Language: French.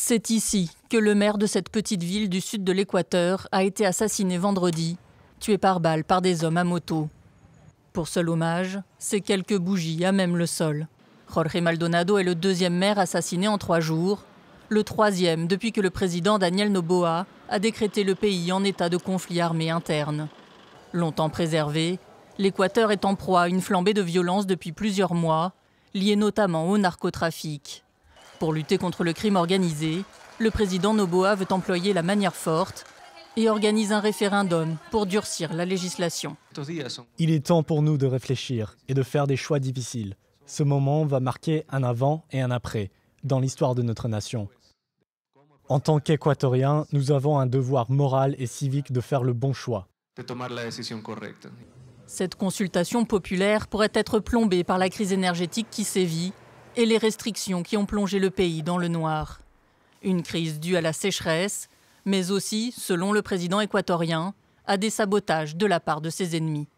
C'est ici que le maire de cette petite ville du sud de l'Équateur a été assassiné vendredi, tué par balle par des hommes à moto. Pour seul hommage, ces quelques bougies à même le sol. Jorge Maldonado est le deuxième maire assassiné en trois jours, le troisième depuis que le président Daniel Noboa a décrété le pays en état de conflit armé interne. Longtemps préservé, l'Équateur est en proie à une flambée de violence depuis plusieurs mois, liée notamment au narcotrafic. Pour lutter contre le crime organisé, le président Noboa veut employer la manière forte et organise un référendum pour durcir la législation. Il est temps pour nous de réfléchir et de faire des choix difficiles. Ce moment va marquer un avant et un après dans l'histoire de notre nation. En tant qu'équatorien, nous avons un devoir moral et civique de faire le bon choix. Cette consultation populaire pourrait être plombée par la crise énergétique qui sévit et les restrictions qui ont plongé le pays dans le noir. Une crise due à la sécheresse, mais aussi, selon le président équatorien, à des sabotages de la part de ses ennemis.